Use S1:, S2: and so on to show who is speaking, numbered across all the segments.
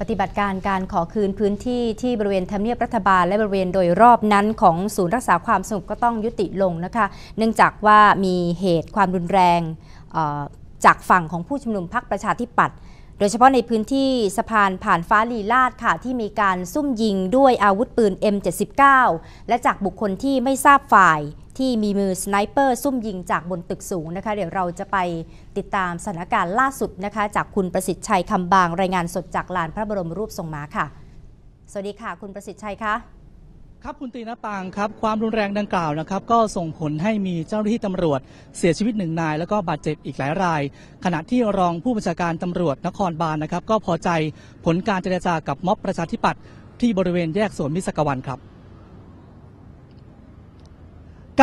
S1: ปฏิบัติการการขอคืนพื้นที่ที่บริเวณทำเนียบรัฐบาลและบริเวณโดยรอบนั้นของศูนย์รักษาความสงบก็ต้องยุติลงนะคะเนื่องจากว่ามีเหตุความรุนแรงจากฝั่งของผู้ชุมนุมพักประชาธิปัตย์โดยเฉพาะในพื้นที่สะพานผ่านฟ้าลีลาดค่ะที่มีการซุ่มยิงด้วยอาวุธปืน M79 และจากบุคคลที่ไม่ทราบฝ่ายที่มีมือสไนเปอร์ซุ่มยิงจากบนตึกสูงนะคะเดี๋ยวเราจะไปติดตามสถานการณ์ล่าสุดนะคะจากคุณประสิทธิ์ชัยคำบางรายงานสดจากลานพระบรมรูปทรงม้าค่ะ สวัสดีค่ะ คุณประสิทธิ์ชัยคะครับคุณตีนาปางครั
S2: บ ความรุนแรงดังกล่าวนะครับ ก็ส่งผลให้มีเจ้าหน้าที่ตำรวจ เสียชีวิตหนึ่งนายแล้วก็บาดเจ็บอีกหลายราย ขณะที่รองผู้บัญชาการตำรวจนครบาลนนะครับก็พอใจผลการเจรจากับม็อบประชาธิปัตย์ที่บริเวณแยกสวนมิสกวันครับ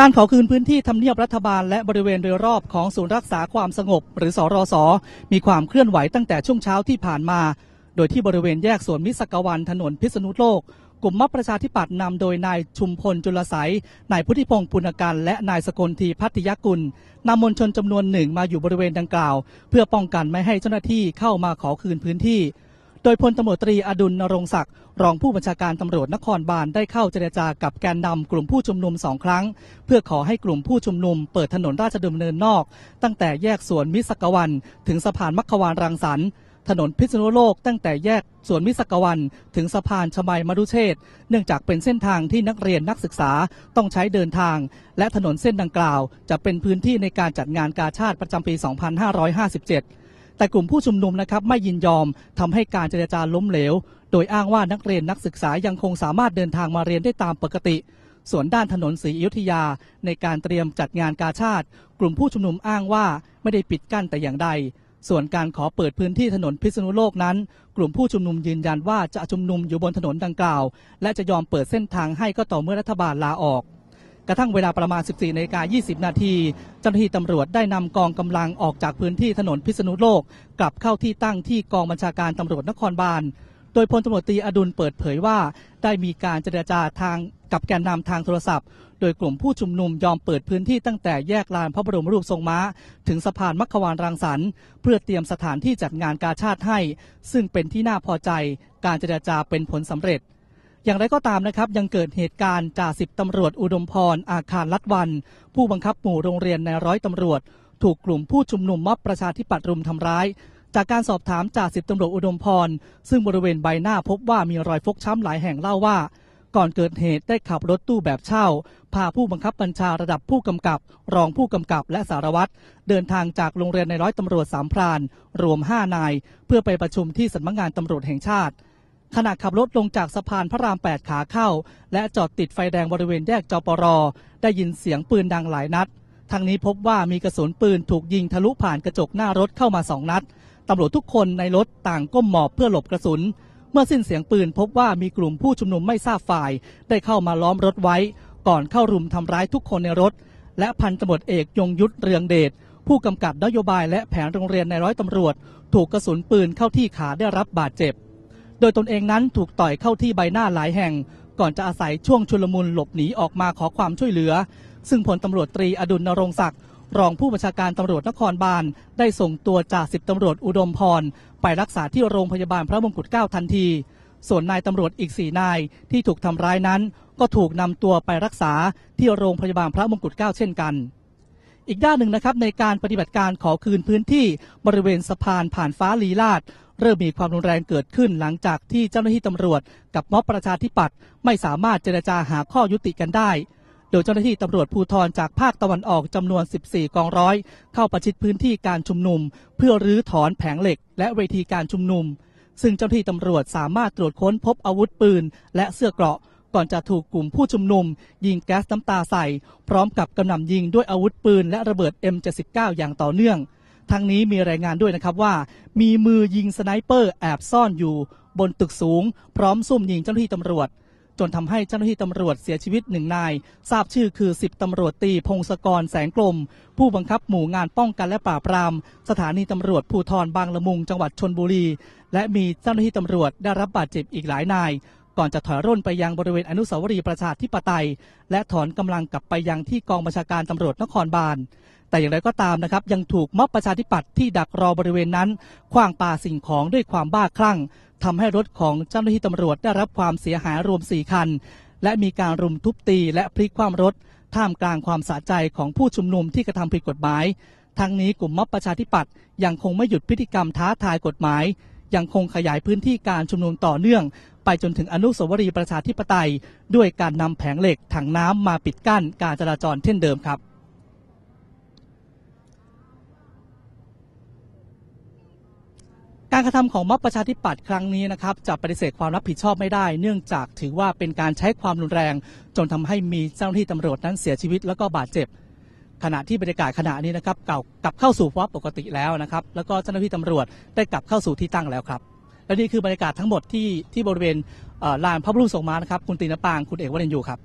S2: การขอคืนพื้นที่ทำเนียบรัฐบาลและบริเวณโดยรอบของศูนย์รักษาความสงบหรือสอรอสอมีความเคลื่อนไหวตั้งแต่ช่วงเช้าที่ผ่านมา โดยที่บริเวณแยกสวนมิสกวันถนนพิษณุโลก กลุ่มมับประชาธิปัตย์นำโดยนายชุมพลจุลสัยนายพุทธิพงศ์ปุณกันและนายสกลทีพัทยกุลนำมวลชนจำนวนหนึ่งมาอยู่บริเวณดังกล่าว เพื่อป้องกันไม่ให้เจ้าหน้าที่เข้ามาขอคืนพื้นที่โดยพลตำรวจตรีอดุลนรงศักดิ์รองผู้บัญชาการตำรวจนครบาลได้เข้าเจรจากับแกนนำกลุ่มผู้ชุมนุมสองครั้ง เพื่อขอให้กลุ่มผู้ชุมนุมเปิดถนนราชดำเนินนอก ตั้งแต่แยกสวนมิสกวัน ถึงสะพานมัคควานรังสรรค์ถนนพิษณุโลก ตั้งแต่แยกสวนมิสกวัน ถึงสะพานชมัยมรุเชษเนื่องจากเป็นเส้นทางที่นักเรียนนักศึกษาต้องใช้เดินทาง และถนนเส้นดังกล่าว จะเป็นพื้นที่ในการจัดงานกาชาติประจำปี 2557แต่กลุ่มผู้ชุมนุมนะครับไม่ยินยอมทำให้การเจรจาล้มเหลว โดยอ้างว่านักเรียนนักศึกษายังคงสามารถเดินทางมาเรียนได้ตามปกติ ส่วนด้านถนนศรีอยุธยา ในการเตรียมจัดงานกาชาติ กลุ่มผู้ชุมนุมอ้างว่าไม่ได้ปิดกั้นแต่อย่างใด ส่วนการขอเปิดพื้นที่ถนนพิษณุโลกนั้นกลุ่มผู้ชุมนุมยืนยันว่าจะชุมนุมอยู่บนถนนดังกล่าว และจะยอมเปิดเส้นทางให้ก็ต่อเมื่อรัฐบาลลาออกกระทั่งเวลาประมาณ 14นกา20 นาทีเจ้าหน้าที่ตำรวจได้นำกองกำลังออกจากพื้นที่ถนนพิษณุโลกกลับเข้าที่ตั้งที่กองบัญชาการตำรวจนครบาล โดยพลตำรวจตีอดุลเปิดเผยว่า ได้มีการเจรจาทางกับแกนนำทางโทรศัพท์ โดยกลุ่มผู้ชุมนุมยอมเปิดพื้นที่ตั้งแต่แยกลานพระบรมรูปทรงม้า ถึงสะพานมัคควานรังสรรค์เพื่อเตรียมสถานที่จัดงานกาชาติให้ ซึ่งเป็นที่น่าพอใจการเจรจาเป็นผลสำเร็จอย่างไรก็ตามนะครับ ยังเกิดเหตุการณ์จ่าสิบตำรวจอุดมพร อาคารลัดวัน ผู้บังคับหมู่โรงเรียนในร้อยตำรวจ ถูกกลุ่มผู้ชุมนุมมอบประชาธิปัตย์รุมทำร้าย จากการสอบถามจ่าสิบตำรวจอุดมพร ซึ่งบริเวณใบหน้าพบว่ามีรอยฟกช้ำหลายแห่งเล่าว่า ก่อนเกิดเหตุได้ขับรถตู้แบบเช่า พาผู้บังคับบัญชาระดับผู้กำกับ รองผู้กำกับและสารวัตรเดินทางจากโรงเรียนในร้อยตำรวจสามพรานรวม 5 นาย เพื่อไปประชุมที่สำนักงานตำรวจแห่งชาติขณะขับรถลงจากสะพานพระราม 8 ขาเข้า และจอดติดไฟแดงบริเวณแยกจปร ได้ยินเสียงปืนดังหลายนัดทางนี้พบว่ามีกระสุนปืนถูกยิงทะลุผ่านกระจกหน้ารถเข้ามาสองนัด ตำรวจทุกคนในรถต่างก้มหมอบเพื่อหลบกระสุน เมื่อสิ้นเสียงปืนพบว่ามีกลุ่มผู้ชุมนุมไม่ทราบฝ่าย ได้เข้ามาล้อมรถไว้ ก่อนเข้ารุมทำร้ายทุกคนในรถ และพันตำรวจเอกยงยุทธเรืองเดชผู้กำกับนโยบายและแผนโรงเรียนในร้อยตำรวจ ถูกกระสุนปืนเข้าที่ขาได้รับบาดเจ็บโดยตนเองนั้นถูกต่อยเข้าที่ใบหน้าหลายแห่ง ก่อนจะอาศัยช่วงชุลมุนหลบหนีออกมาขอความช่วยเหลือ ซึ่งผลตำรวจตรีอดุลนรงศักดิ์รองผู้บัญชาการตำรวจนครบาล ได้ส่งตัวจ่าสิบตำรวจอุดมพร ไปรักษาที่โรงพยาบาลพระมงกุฎเก้าทันที ส่วนนายตำรวจอีกสี่นายที่ถูกทำร้ายนั้นก็ถูกนำตัวไปรักษาที่โรงพยาบาลพระมงกุฎเกล้า เช่นกันอีกด้านหนึ่งนะครับ ในการปฏิบัติการขอคืนพื้นที่บริเวณสะพานผ่านฟ้าลีลาดเริ่มมีความรุนแรงเกิดขึ้นหลังจากที่เจ้าหน้าที่ตำรวจ กับม็อบประชาธิปัตย์ไม่สามารถเจรจาหาข้อยุติกันได้ โดยเจ้าหน้าที่ตำรวจภูธรจากภาคตะวันออกจำนวน 14 กองร้อย เข้าประชิดพื้นที่การชุมนุม เพื่อรื้อถอนแผงเหล็ก และเวทีการชุมนุม ซึ่งเจ้าหน้าที่ตำรวจสามารถตรวจค้นพบอาวุธปืน และเสื้อเกราะก่อนจะถูกกลุ่มผู้ชุมนุมยิงแก๊สน้ำตาใส่ พร้อมกับกำหนำยิงด้วยอาวุธปืนและระเบิด M79 อย่างต่อเนื่องทางนี้มีรายงานด้วยนะครับว่ามีมือยิงสไนเปอร์แอบซ่อนอยู่บนตึกสูง พร้อมซุ่มยิงเจ้าหน้าที่ตำรวจ จนทำให้เจ้าหน้าที่ตำรวจเสียชีวิตหนึ่งนายทราบชื่อคือสิบตำรวจตี พงศกรแสงกลม ผู้บังคับหมู่งานป้องกันและปราบปรามสถานีตำรวจภูทรบางละมุงจังหวัดชนบุรี และมีเจ้าหน้าที่ตำรวจได้รับบาดเจ็บอีกหลายนายก่อนจะถอยร่นไปยังบริเวณอนุสาวรีย์ประชาธิปไตย และถอนกำลังกลับไปยังที่กองบัญชาการตำรวจนครบาล แต่อย่างไรก็ตามนะครับ ยังถูกม็อบประชาธิปัตย์ที่ดักรอบริเวณนั้นคว้างปาสิ่งของด้วยความบ้าคลั่ง ทำให้รถของเจ้าหน้าที่ตำรวจ ได้รับความเสียหายรวม 4 คัน และมีการรุมทุบตีและพลิกความรถ ท่ามกลางความสะใจของผู้ชุมนุมที่กระทำผิดกฎหมาย ทั้งนี้กลุ่มม็อบประชาธิปัตย์ยังคงไม่หยุดพฤติกรรมท้าทายกฎหมาย ยังคงขยายพื้นที่การชุมนุมต่อเนื่องไปจนถึงอนุสาวรีย์ประชาธิปไตยด้วยการนำแผงเหล็กถังน้ำมาปิดกั้นการจราจรเช่นเดิมครับ การกระทำของม็อบประชาธิปัตย์ครั้งนี้นะครับจะปฏิเสธความรับผิดชอบไม่ได้ เนื่องจากถือว่าเป็นการใช้ความรุนแรง จนทำให้มีเจ้าหน้าที่ตำรวจนั้นเสียชีวิตแล้วก็บาดเจ็บ ขณะที่บรรยากาศขณะนี้นะครับกลับเข้าสู่ภาวะปกติแล้วนะครับ แล้วก็เจ้าหน้าที่ตำรวจได้กลับเข้าสู่ที่ตั้งแล้วครับและนี่คือบรรยากาศทั้งหมดที่ที่บริเวณลานพระบรมสงมานะครับคุณตีนปาง คุณเอกวรินยูครับ